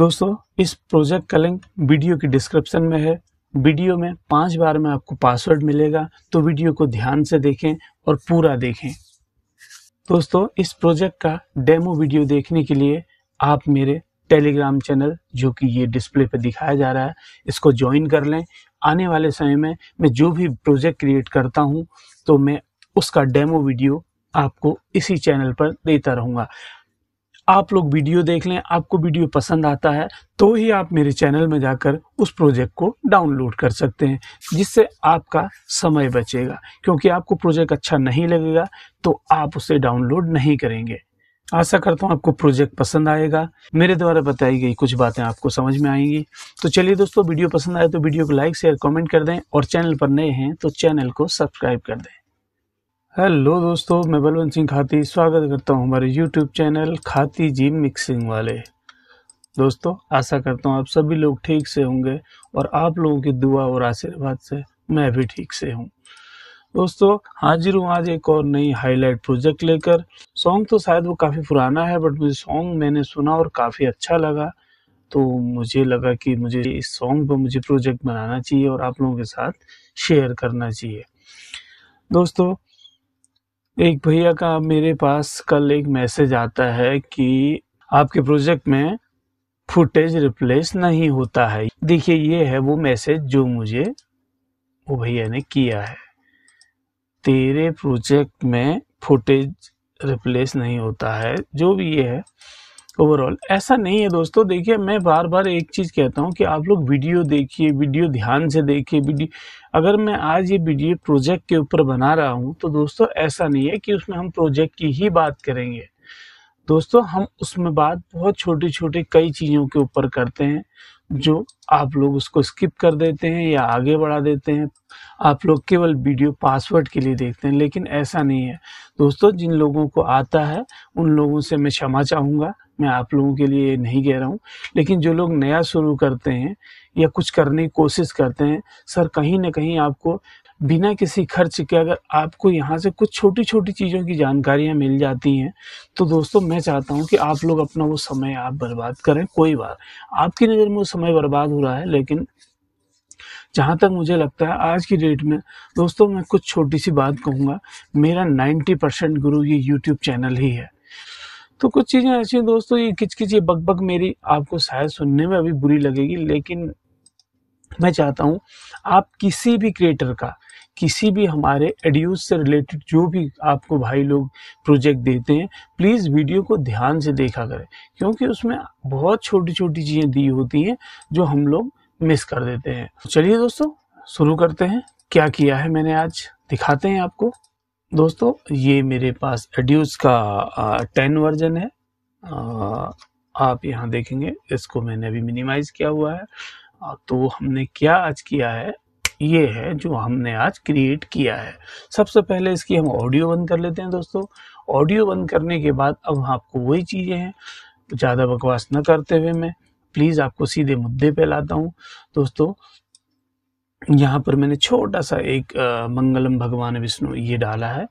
दोस्तों इस प्रोजेक्ट का लिंक वीडियो की डिस्क्रिप्शन में है वीडियो में पांच बार में आपको पासवर्ड मिलेगा तो वीडियो को ध्यान से देखें और पूरा देखें दोस्तों इस प्रोजेक्ट का डेमो वीडियो देखने के लिए आप मेरे टेलीग्राम चैनल जो कि ये डिस्प्ले पर दिखाया जा रहा है इसको ज्वाइन कर लें आने वाले समय में मैं जो भी प्रोजेक्ट क्रिएट करता हूँ तो मैं उसका डेमो वीडियो आपको इसी चैनल पर देता रहूँगा आप लोग वीडियो देख लें आपको वीडियो पसंद आता है तो ही आप मेरे चैनल में जाकर उस प्रोजेक्ट को डाउनलोड कर सकते हैं जिससे आपका समय बचेगा क्योंकि आपको प्रोजेक्ट अच्छा नहीं लगेगा तो आप उसे डाउनलोड नहीं करेंगे आशा करता हूँ आपको प्रोजेक्ट पसंद आएगा मेरे द्वारा बताई गई कुछ बातें आपको समझ में आएंगी तो चलिए दोस्तों वीडियो पसंद आए तो वीडियो को लाइक शेयर कमेंट कर दें और चैनल पर नए हैं तो चैनल को सब्सक्राइब कर दें हेलो दोस्तों मैं बलवंत सिंह खाती स्वागत करता हूं हमारे यूट्यूब चैनल खाती जी मिक्सिंग वाले दोस्तों आशा करता हूं आप सभी लोग ठीक से होंगे और आप लोगों की दुआ और आशीर्वाद से मैं भी ठीक से हूं दोस्तों हाजिर हूँ आज एक और नई हाईलाइट प्रोजेक्ट लेकर सॉन्ग तो शायद वो काफ़ी पुराना है बट मुझे सॉन्ग मैंने सुना और काफ़ी अच्छा लगा तो मुझे लगा कि मुझे इस सॉन्ग पर मुझे प्रोजेक्ट बनाना चाहिए और आप लोगों के साथ शेयर करना चाहिए दोस्तों एक भैया का मेरे पास कल एक मैसेज आता है कि आपके प्रोजेक्ट में फुटेज रिप्लेस नहीं होता है देखिए ये है वो मैसेज जो मुझे वो भैया ने किया है तेरे प्रोजेक्ट में फुटेज रिप्लेस नहीं होता है जो भी ये है ओवरऑल ऐसा नहीं है दोस्तों देखिए मैं बार बार एक चीज़ कहता हूँ कि आप लोग वीडियो देखिए वीडियो ध्यान से देखिए वीडियो अगर मैं आज ये वीडियो प्रोजेक्ट के ऊपर बना रहा हूँ तो दोस्तों ऐसा नहीं है कि उसमें हम प्रोजेक्ट की ही बात करेंगे दोस्तों हम उसमें बात बहुत छोटे छोटे कई चीज़ों के ऊपर करते हैं जो आप लोग उसको स्किप कर देते हैं या आगे बढ़ा देते हैं आप लोग केवल वीडियो पासवर्ड के लिए देखते हैं लेकिन ऐसा नहीं है दोस्तों जिन लोगों को आता है उन लोगों से मैं क्षमा चाहूँगा मैं आप लोगों के लिए नहीं कह रहा हूँ लेकिन जो लोग नया शुरू करते हैं या कुछ करने की कोशिश करते हैं सर कहीं ना कहीं आपको बिना किसी खर्च के अगर आपको यहाँ से कुछ छोटी छोटी चीज़ों की जानकारियाँ मिल जाती हैं तो दोस्तों मैं चाहता हूँ कि आप लोग अपना वो समय आप बर्बाद करें कोई बात आपकी नज़र में वो समय बर्बाद हो रहा है लेकिन जहाँ तक मुझे लगता है आज की डेट में दोस्तों मैं कुछ छोटी सी बात कहूँगा मेरा 90 परसेंट गुरु ये यूट्यूब चैनल ही है तो कुछ चीज़ें ऐसी हैं दोस्तों ये किचकिच ये बग मेरी आपको शायद सुनने में अभी बुरी लगेगी लेकिन मैं चाहता हूँ आप किसी भी क्रिएटर का किसी भी हमारे एड्यूज से रिलेटेड जो भी आपको भाई लोग प्रोजेक्ट देते हैं प्लीज़ वीडियो को ध्यान से देखा करें क्योंकि उसमें बहुत छोटी छोटी चीज़ें दी होती हैं जो हम लोग मिस कर देते हैं चलिए दोस्तों शुरू करते हैं क्या किया है मैंने आज दिखाते हैं आपको दोस्तों ये मेरे पास एड्यूस का टेन वर्जन है आप यहाँ देखेंगे इसको मैंने अभी मिनिमाइज किया हुआ है तो हमने क्या आज किया है ये है जो हमने आज क्रिएट किया है सबसे पहले इसकी हम ऑडियो बंद कर लेते हैं दोस्तों ऑडियो बंद करने के बाद अब आपको वही चीज़ें हैं ज़्यादा बकवास न करते हुए मैं प्लीज़ आपको सीधे मुद्दे पे लाता हूँ दोस्तों यहाँ पर मैंने छोटा सा एक आ, मंगलम भगवान विष्णु ये डाला है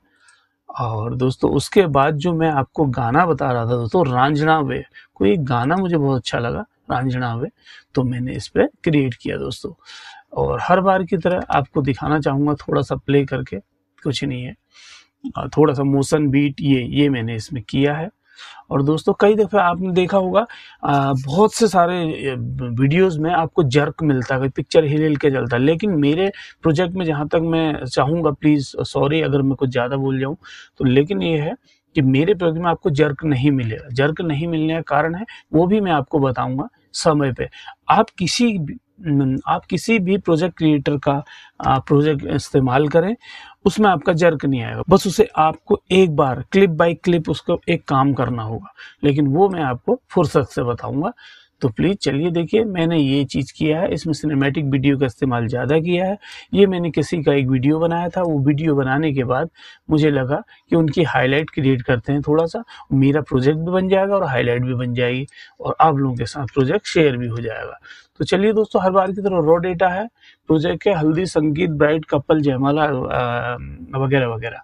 और दोस्तों उसके बाद जो मैं आपको गाना बता रहा था दोस्तों रांझणा वे कोई एक गाना मुझे बहुत अच्छा लगा रांझणा वे तो मैंने इस पर क्रिएट किया दोस्तों और हर बार की तरह आपको दिखाना चाहूँगा थोड़ा सा प्ले करके कुछ नहीं है थोड़ा सा मोशन बीट ये ये मैंने इसमें किया है और दोस्तों कई दफ़े आपने देखा होगा आ, बहुत से सारे वीडियोस में आपको जर्क मिलता है पिक्चर हिल हिल के चलता है लेकिन मेरे प्रोजेक्ट में जहाँ तक मैं चाहूँगा प्लीज़ सॉरी अगर मैं कुछ ज़्यादा बोल जाऊँ तो लेकिन ये है कि मेरे प्रोजेक्ट में आपको जर्क नहीं मिलेगा जर्क नहीं मिलने का कारण है वो भी मैं आपको बताऊँगा समय पे आप किसी आप किसी भी प्रोजेक्ट क्रिएटर का प्रोजेक्ट इस्तेमाल करें उसमें आपका जर्क नहीं आएगा बस उसे आपको एक बार क्लिप बाय क्लिप उसको एक काम करना होगा लेकिन वो मैं आपको फुर्सत से बताऊंगा तो प्लीज़ चलिए देखिए मैंने ये चीज़ किया है इसमें सिनेमैटिक वीडियो का इस्तेमाल ज़्यादा किया है ये मैंने किसी का एक वीडियो बनाया था वो वीडियो बनाने के बाद मुझे लगा कि उनकी हाईलाइट क्रिएट करते हैं थोड़ा सा मेरा प्रोजेक्ट भी बन जाएगा और हाईलाइट भी बन जाएगी और आप लोगों के साथ प्रोजेक्ट शेयर भी हो जाएगा तो चलिए दोस्तों हर बार की तरह रॉ डेटा है प्रोजेक्ट है हल्दी संगीत ब्राइट कपल जयमाला वगैरह वगैरह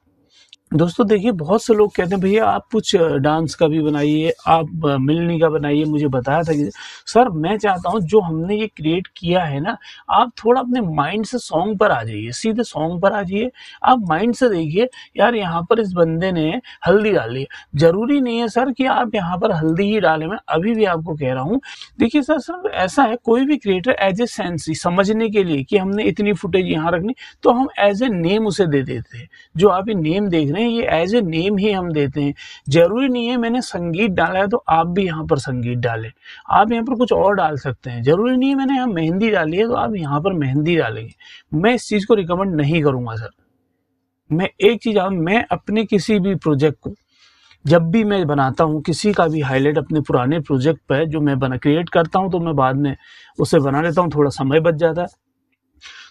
दोस्तों देखिए बहुत से लोग कहते हैं भैया आप कुछ डांस का भी बनाइए आप मिलनी का बनाइए मुझे बताया था कि सर मैं चाहता हूँ जो हमने ये क्रिएट किया है ना आप थोड़ा अपने माइंड से सॉन्ग पर आ जाइए सीधे सॉन्ग पर आ जाइए आप माइंड से देखिए यार यहाँ पर इस बंदे ने हल्दी डाली है ज़रूरी नहीं है सर कि आप यहाँ पर हल्दी ही डाले मैं अभी भी आपको कह रहा हूँ देखिए सर सर ऐसा है कोई भी क्रिएटर एज ए सेंसी समझने के लिए कि हमने इतनी फुटेज यहाँ रखनी तो हम एज ए नेम उसे दे देते हैं जो आप ये नेम देख रहे ना ये एज ए नेम ही हम देते हैं जरूरी नहीं है मैंने संगीत डाला है तो आप भी यहाँ पर संगीत डालें आप यहाँ पर कुछ और डाल सकते हैं जरूरी नहीं है मैंने यहाँ मेहंदी डाली है तो आप यहाँ पर मेहंदी डालेंगे मैं इस चीज़ को रिकमेंड नहीं करूंगा सर मैं एक चीज़ मैं अपने किसी भी प्रोजेक्ट को जब भी मैं बनाता हूँ किसी का भी हाईलाइट अपने पुराने प्रोजेक्ट पर जो मैं बना क्रिएट करता हूँ तो मैं बाद में उसे बना लेता हूँ थोड़ा समय बच जाता है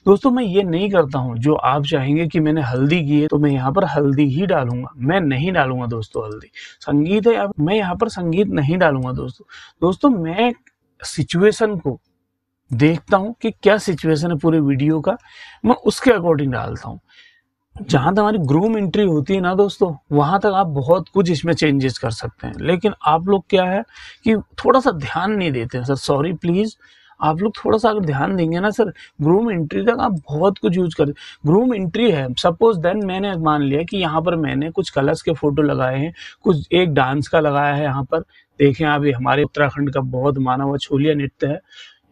दोस्तों मैं ये नहीं करता हूँ जो आप चाहेंगे कि मैंने हल्दी की है तो मैं यहाँ पर हल्दी ही डालूंगा मैं नहीं डालूंगा दोस्तों हल्दी संगीत है मैं यहाँ पर संगीत नहीं डालूंगा दोस्तों दोस्तों मैं सिचुएशन को देखता हूँ कि क्या सिचुएशन है पूरे वीडियो का मैं उसके अकॉर्डिंग डालता हूँ जहां तक हमारी ग्रूम एंट्री होती है ना दोस्तों वहां तक आप बहुत कुछ इसमें चेंजेस कर सकते हैं लेकिन आप लोग क्या है कि थोड़ा सा ध्यान नहीं देते सर सॉरी प्लीज़ आप लोग थोड़ा सा अगर ध्यान देंगे ना सर ग्रूम एंट्री तक आप बहुत कुछ यूज कर ग्रूम एंट्री है सपोज देन मैंने मान लिया कि यहाँ पर मैंने कुछ कलर्स के फोटो लगाए हैं कुछ एक डांस का लगाया है यहाँ पर देखें आप हमारे उत्तराखंड का बहुत माना हुआ छोलिया नृत्य है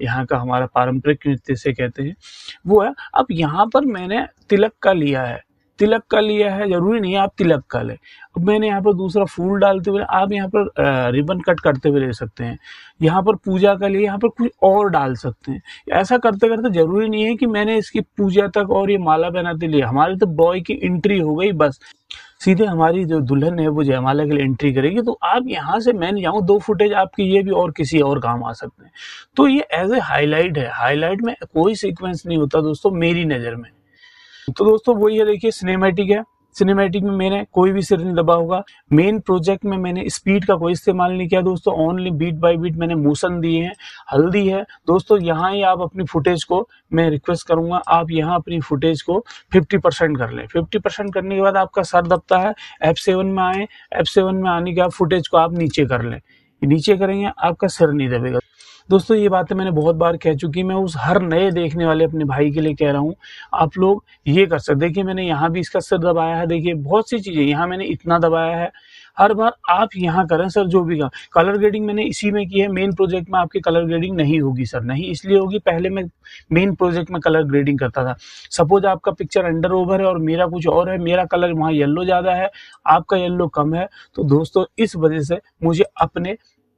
यहाँ का हमारा पारंपरिक नृत्य से कहते हैं वो है अब यहाँ पर मैंने तिलक का लिया है तिलक का लिया है ज़रूरी नहीं आप तिलक का लें अब मैंने यहाँ पर दूसरा फूल डालते हुए आप यहाँ पर रिबन कट करते हुए ले सकते हैं यहाँ पर पूजा का लिए यहाँ पर कुछ और डाल सकते हैं ऐसा करते करते ज़रूरी नहीं है कि मैंने इसकी पूजा तक और ये माला पहनाते लिए हमारे तो बॉय की एंट्री हो गई बस सीधे हमारी जो दुल्हन है वो जयमाला के लिए एंट्री करेगी तो आप यहाँ से मैं नहीं जाऊँ दो फुटेज आपकी ये भी और किसी और काम आ सकते हैं तो ये एज ए हाईलाइट है हाईलाइट में कोई सिक्वेंस नहीं होता दोस्तों मेरी नज़र में तो दोस्तों वही है देखिए सिनेमेटिक है सिनेमैटिक में मैंने कोई भी सिर नहीं दबा होगा मेन प्रोजेक्ट में मैंने स्पीड का कोई इस्तेमाल नहीं किया दोस्तों ओनली बीट बाय बीट मैंने मोशन दिए हैं हल्दी है दोस्तों यहाँ ही आप अपनी फुटेज को मैं रिक्वेस्ट करूंगा आप यहाँ अपनी फुटेज को 50 परसेंट कर लें 50 परसेंट करने के बाद आपका सर दबता है एफ सेवन में आए एफ सेवन में आने के बाद फुटेज को आप नीचे कर लें नीचे करेंगे आपका सर नहीं दबेगा दोस्तों ये बातें मैंने बहुत बार कह चुकी मैं उस हर नए देखने वाले अपने भाई के लिए कह रहा हूँ आप लोग ये कर सकते देखिए मैंने यहाँ भी इसका सर दबाया है देखिए बहुत सी चीज़ें यहाँ मैंने इतना दबाया है हर बार आप यहाँ करें सर जो भी कलर ग्रेडिंग मैंने इसी में की है मेन प्रोजेक्ट में आपकी कलर ग्रेडिंग नहीं होगी सर नहीं इसलिए होगी पहले मैं मेन प्रोजेक्ट में कलर ग्रेडिंग करता था सपोज आपका पिक्चर अंडर ओवर है और मेरा कुछ और है मेरा कलर वहाँ येल्लो ज़्यादा है आपका येल्लो कम है तो दोस्तों इस वजह से मुझे अपने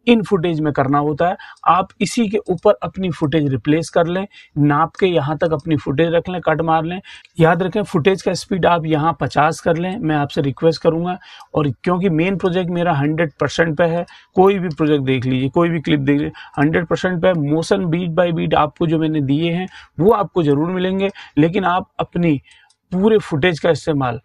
इन फुटेज में करना होता है आप इसी के ऊपर अपनी फुटेज रिप्लेस कर लें नाप के यहाँ तक अपनी फुटेज रख लें कट मार लें याद रखें फुटेज का स्पीड आप यहाँ पचास कर लें मैं आपसे रिक्वेस्ट करूँगा और क्योंकि मेन प्रोजेक्ट मेरा हंड्रेड परसेंट पे है कोई भी प्रोजेक्ट देख लीजिए कोई भी क्लिप देख लीजिए हंड्रेड परसेंट पे मोशन बीट बाई बीट आपको जो मैंने दिए हैं वो आपको ज़रूर मिलेंगे लेकिन आप अपनी पूरे फुटेज का इस्तेमाल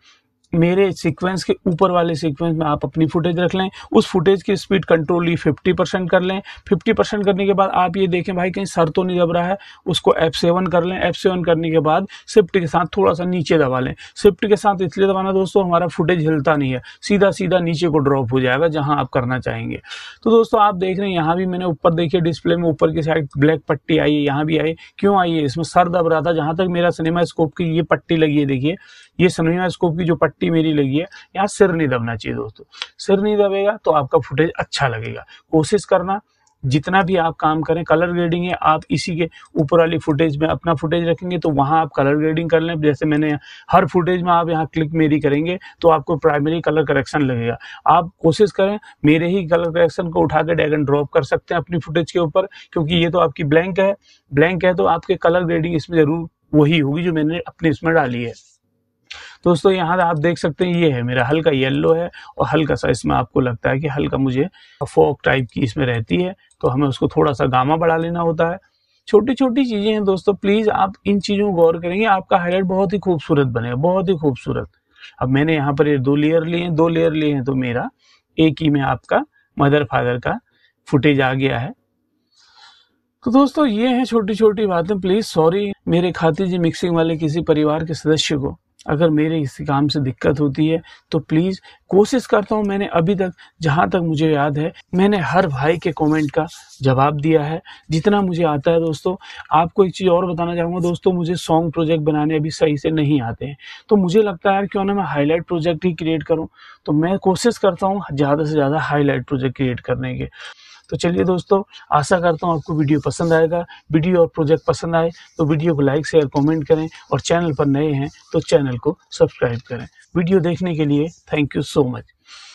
मेरे सीक्वेंस के ऊपर वाले सीक्वेंस में आप अपनी फुटेज रख लें उस फुटेज की स्पीड कंट्रोल ही फिफ्टी परसेंट कर लें फिफ्टी परसेंट करने के बाद आप ये देखें भाई कहीं सर तो नहीं दब रहा है उसको एफ सेवन कर लें एफ सेवन करने के बाद शिफ्ट के साथ थोड़ा सा नीचे दबा लें शिफ्ट के साथ इसलिए दबाना दोस्तों हमारा फुटेज हिलता नहीं है सीधा सीधा नीचे को ड्रॉप हो जाएगा जहाँ आप करना चाहेंगे तो दोस्तों आप देख रहे हैं यहाँ भी मैंने ऊपर देखिए डिस्प्ले में ऊपर की साइड ब्लैक पट्टी आई है यहाँ भी आई क्यों आई है इसमें सर दब रहा था जहाँ तक मेरा सिनेमा स्कोप की ये पट्टी लगी है देखिए ये सिनेमा स्कोप की जो पट्टी पट्टी मेरी लगी है यहाँ सिर नहीं दबना चाहिए दोस्तों सिर नहीं दबेगा तो आपका फुटेज अच्छा लगेगा कोशिश करना जितना भी आप काम करें कलर ग्रेडिंग है आप इसी के ऊपर वाली फुटेज में अपना फुटेज रखेंगे तो वहाँ आप कलर ग्रेडिंग कर लें जैसे मैंने हर फुटेज में आप यहाँ क्लिक मेरी करेंगे तो आपको प्राइमरी कलर करेक्शन लगेगा आप कोशिश करें मेरे ही कलर करेक्शन को उठा के डैगन ड्रॉप कर सकते हैं अपनी फुटेज के ऊपर क्योंकि ये तो आपकी ब्लैंक है ब्लैंक है तो आपके कलर ग्रेडिंग इसमें ज़रूर वही होगी जो मैंने अपने इसमें डाली है दोस्तों यहाँ आप देख सकते हैं ये है मेरा हल्का येल्लो है और हल्का सा इसमें आपको लगता है कि हल्का मुझे फोक टाइप की इसमें रहती है तो हमें उसको थोड़ा सा गामा बढ़ा लेना होता है छोटी छोटी चीज़ें हैं दोस्तों प्लीज़ आप इन चीज़ों को गौर करेंगे आपका हाईलाइट बहुत ही खूबसूरत बनेगा बहुत ही खूबसूरत अब मैंने यहाँ पर ये दो लेयर लिए हैं दो लेयर लिए हैं तो मेरा एक ही में आपका मदर फादर का फुटेज आ गया है तो दोस्तों ये हैं छोटी छोटी बातें प्लीज़ सॉरी मेरे खाते जी मिक्सिंग वाले किसी परिवार के सदस्य को अगर मेरे इस काम से दिक्कत होती है तो प्लीज़ कोशिश करता हूँ मैंने अभी तक जहाँ तक मुझे याद है मैंने हर भाई के कमेंट का जवाब दिया है जितना मुझे आता है दोस्तों आपको एक चीज़ और बताना चाहूँगा दोस्तों मुझे सॉन्ग प्रोजेक्ट बनाने अभी सही से नहीं आते हैं तो मुझे लगता है क्यों ना मैं हाईलाइट प्रोजेक्ट ही क्रिएट करूँ तो मैं कोशिश करता हूँ ज़्यादा से ज़्यादा हाईलाइट प्रोजेक्ट क्रिएट करने के तो चलिए दोस्तों आशा करता हूँ आपको वीडियो पसंद आएगा वीडियो और प्रोजेक्ट पसंद आए तो वीडियो को लाइक शेयर कॉमेंट करें और चैनल पर नए हैं तो चैनल को सब्सक्राइब करें वीडियो देखने के लिए थैंक यू सो मच